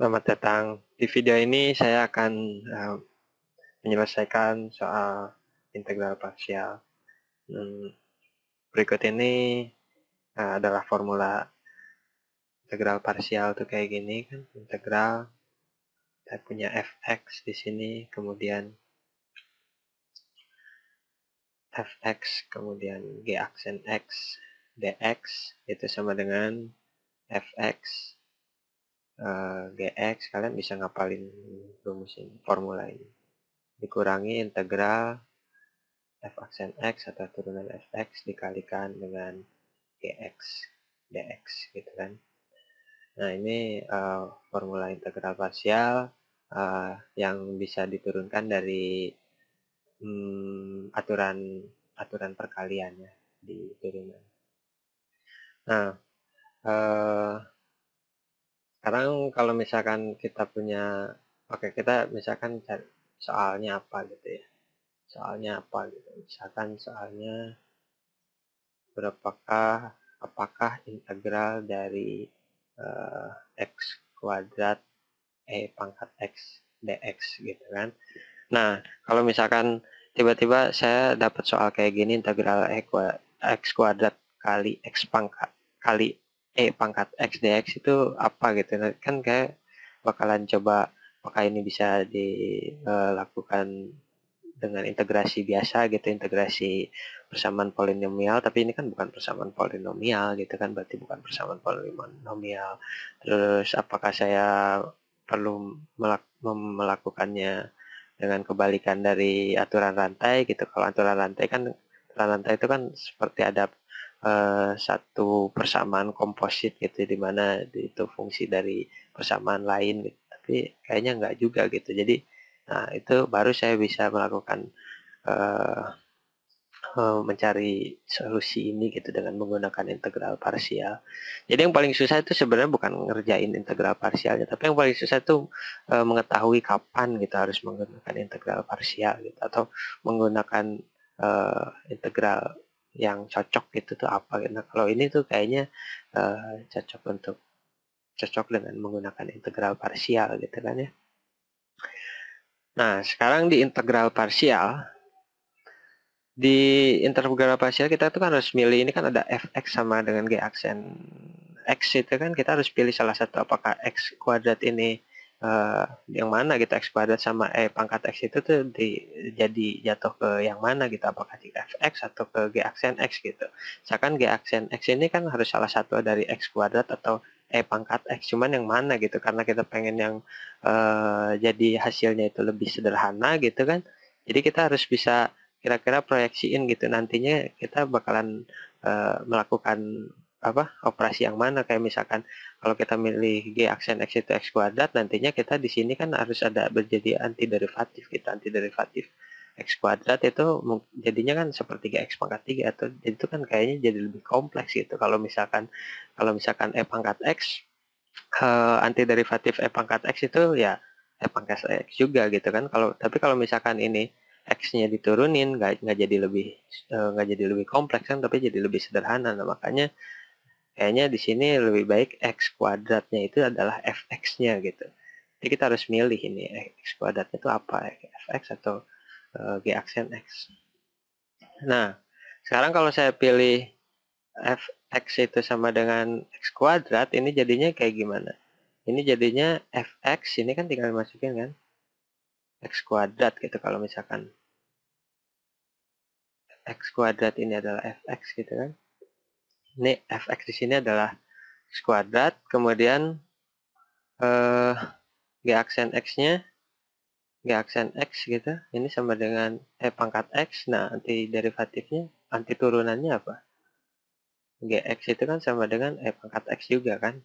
Selamat datang. Di video ini saya akan uh, menyelesaikan soal integral parsial. Hmm, berikut ini uh, adalah formula integral parsial tuh kayak gini kan. Integral saya punya fx di sini, kemudian fx, kemudian g aksen x dx itu sama dengan fx uh, eh, GX kalian bisa ngapalin rumus ini formula ini dikurangi integral f aksen x atau turunan fx dikalikan dengan gx dx gitu kan nah ini uh, formula integral parsial uh, yang bisa diturunkan dari um, aturan aturan perkaliannya di turunan nah uh, sekarang kalau misalkan kita punya oke okay, kita misalkan soalnya apa gitu ya soalnya apa gitu misalkan soalnya berapakah apakah integral dari uh, x kuadrat e pangkat x dx gitu kan nah kalau misalkan tiba-tiba saya dapat soal kayak gini integral e kuadrat, x kuadrat kali x pangkat kali eh pangkat XDX itu apa gitu nah, kan kayak bakalan coba apakah ini bisa dilakukan eh, dengan integrasi biasa gitu integrasi persamaan polinomial tapi ini kan bukan persamaan polinomial gitu kan berarti bukan persamaan polinomial terus apakah saya perlu melakukannya dengan kebalikan dari aturan rantai gitu kalau aturan rantai kan aturan rantai itu kan seperti ada Eh, satu persamaan komposit gitu di mana itu fungsi dari persamaan lain gitu. tapi kayaknya nggak juga gitu jadi nah itu baru saya bisa melakukan uh, mencari solusi ini gitu dengan menggunakan integral parsial jadi yang paling susah itu sebenarnya bukan ngerjain integral parsialnya tapi yang paling susah itu uh, mengetahui kapan kita gitu harus menggunakan integral parsial gitu atau menggunakan uh, integral yang cocok itu tuh apa gitu. Nah, kalau ini tuh kayaknya uh, cocok untuk cocok dengan menggunakan integral parsial gitu kan ya. Nah, sekarang di integral parsial di integral parsial kita tuh kan harus milih ini kan ada fx sama dengan g aksen x itu kan kita harus pilih salah satu apakah x kuadrat ini uh, yang mana gitu x kuadrat sama e pangkat x itu tuh di, jadi jatuh ke yang mana gitu apakah di x atau ke g aksen x gitu misalkan g aksen x ini kan harus salah satu dari x kuadrat atau e pangkat x cuman yang mana gitu karena kita pengen yang uh, jadi hasilnya itu lebih sederhana gitu kan jadi kita harus bisa kira-kira proyeksiin gitu nantinya kita bakalan uh, melakukan apa operasi yang mana kayak misalkan kalau kita milih g aksen x itu x kuadrat nantinya kita di sini kan harus ada berjadi anti derivatif kita anti derivatif x kuadrat itu jadinya kan seperti x pangkat 3 atau itu kan kayaknya jadi lebih kompleks gitu kalau misalkan kalau misalkan e pangkat x eh, anti derivatif e pangkat x itu ya e pangkat x juga gitu kan kalau tapi kalau misalkan ini X-nya diturunin nggak nggak jadi lebih eh, nggak uh, jadi lebih kompleks kan tapi jadi lebih sederhana nah, makanya kayaknya di sini lebih baik x kuadratnya itu adalah fx-nya gitu. Jadi kita harus milih ini x kuadratnya itu apa, fx atau eh, g aksen x. Nah, sekarang kalau saya pilih fx itu sama dengan x kuadrat, ini jadinya kayak gimana? Ini jadinya fx, ini kan tinggal dimasukin kan? x kuadrat gitu kalau misalkan x kuadrat ini adalah fx gitu kan ini fx di sini adalah x kuadrat, kemudian eh, g aksen x-nya, g aksen x gitu, ini sama dengan e pangkat x, nah anti derivatifnya, anti turunannya apa? gx itu kan sama dengan e pangkat x juga kan?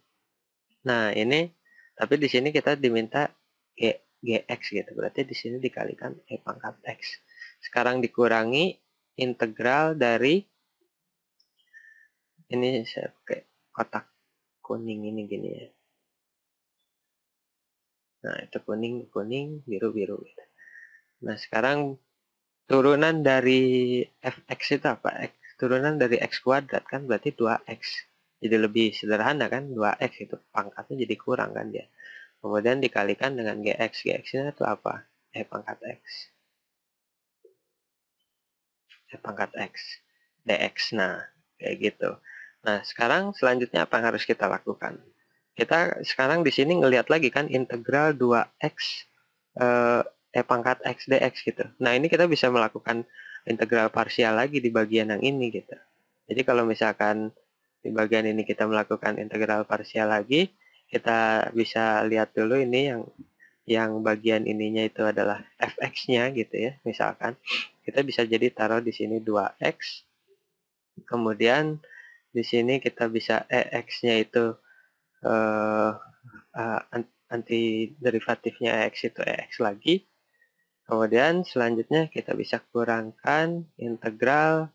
Nah ini, tapi di sini kita diminta g, gx gitu, berarti di sini dikalikan e pangkat x. Sekarang dikurangi integral dari ini saya pakai kotak kuning ini gini ya nah itu kuning kuning biru biru gitu. nah sekarang turunan dari fx itu apa x turunan dari x kuadrat kan berarti 2x jadi lebih sederhana kan 2x itu pangkatnya jadi kurang kan dia kemudian dikalikan dengan gx gx ini itu apa e pangkat x e pangkat x dx nah kayak gitu Nah, sekarang selanjutnya apa yang harus kita lakukan? Kita sekarang di sini ngelihat lagi kan integral 2x eh, e pangkat x dx gitu. Nah, ini kita bisa melakukan integral parsial lagi di bagian yang ini gitu. Jadi kalau misalkan di bagian ini kita melakukan integral parsial lagi, kita bisa lihat dulu ini yang yang bagian ininya itu adalah fx-nya gitu ya, misalkan. Kita bisa jadi taruh di sini 2x, kemudian di sini kita bisa EX-nya itu uh, eh, uh, eh, anti derivatifnya EX itu EX lagi. Kemudian selanjutnya kita bisa kurangkan integral.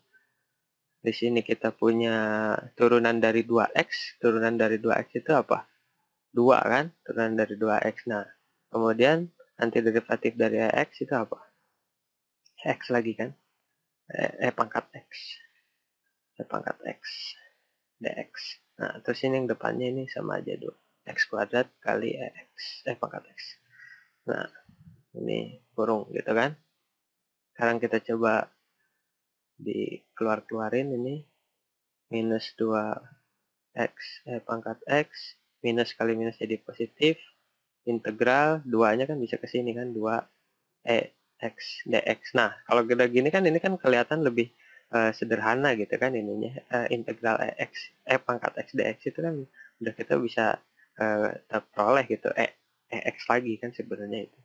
Di sini kita punya turunan dari 2x. Turunan dari 2x itu apa? dua kan? Turunan dari 2x. Nah, kemudian anti derivatif dari e x itu apa? E x lagi kan? E, e pangkat x. E pangkat x dx. Nah, terus ini yang depannya ini sama aja dua. x kuadrat kali x, eh pangkat x. Nah, ini kurung gitu kan. Sekarang kita coba dikeluar-keluarin ini. Minus 2x, eh pangkat x. Minus kali minus jadi positif. Integral, nya kan bisa ke sini kan. 2 e x dx. Nah, kalau kita gini kan ini kan kelihatan lebih Eh, sederhana gitu kan ininya uh, integral x e eh, pangkat x dx itu kan udah kita bisa uh, peroleh gitu e, e x lagi kan sebenarnya itu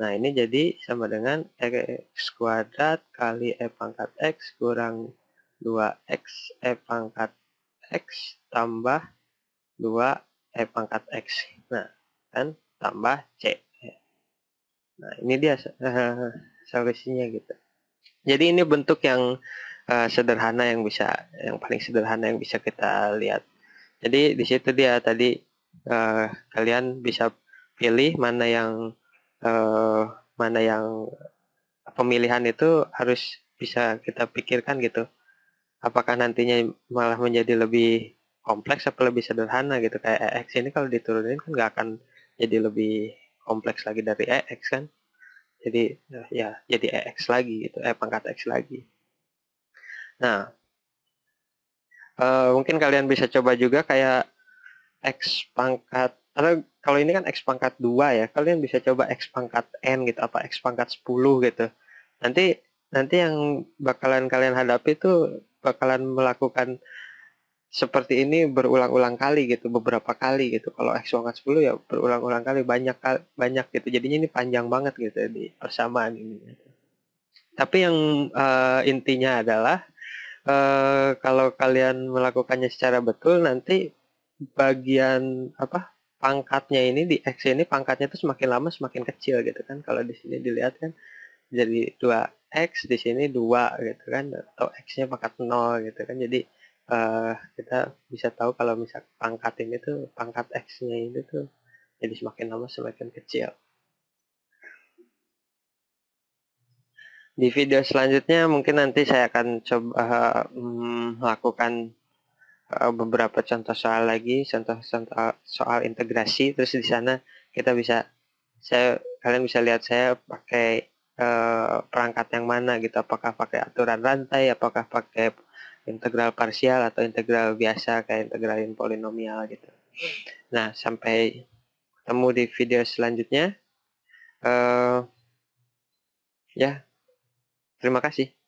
nah ini jadi sama dengan x kuadrat kali e pangkat x kurang 2x e pangkat x tambah 2 e pangkat x nah kan tambah c nah ini dia uh, solusinya gitu jadi ini bentuk yang uh, sederhana yang bisa yang paling sederhana yang bisa kita lihat jadi di situ dia tadi uh, kalian bisa pilih mana yang uh, mana yang pemilihan itu harus bisa kita pikirkan gitu apakah nantinya malah menjadi lebih kompleks atau lebih sederhana gitu kayak EX ini kalau diturunin kan nggak akan jadi lebih kompleks lagi dari EX kan jadi ya jadi EX lagi gitu eh pangkat e X lagi Nah, uh, mungkin kalian bisa coba juga kayak X pangkat, atau kalau ini kan X pangkat 2 ya, kalian bisa coba X pangkat N gitu, apa X pangkat 10 gitu. Nanti nanti yang bakalan kalian hadapi tuh bakalan melakukan seperti ini berulang-ulang kali gitu beberapa kali gitu kalau X pangkat 10 ya berulang-ulang kali banyak banyak gitu jadinya ini panjang banget gitu di persamaan ini tapi yang uh, intinya adalah Eh, kalau kalian melakukannya secara betul nanti bagian apa pangkatnya ini di X ini pangkatnya itu semakin lama semakin kecil gitu kan kalau di sini dilihat kan jadi 2X di sini 2 gitu kan atau X-nya pangkat 0 gitu kan jadi uh, kita bisa tahu kalau misal pangkat ini tuh pangkat X-nya ini tuh jadi semakin lama semakin kecil di video selanjutnya mungkin nanti saya akan coba uh, melakukan uh, beberapa contoh soal lagi, contoh-contoh soal integrasi. Terus di sana kita bisa saya kalian bisa lihat saya pakai uh, perangkat yang mana gitu, apakah pakai aturan rantai, apakah pakai integral parsial atau integral biasa kayak integralin polinomial gitu. Nah, sampai ketemu di video selanjutnya. Uh, ya, yeah. Terima kasih.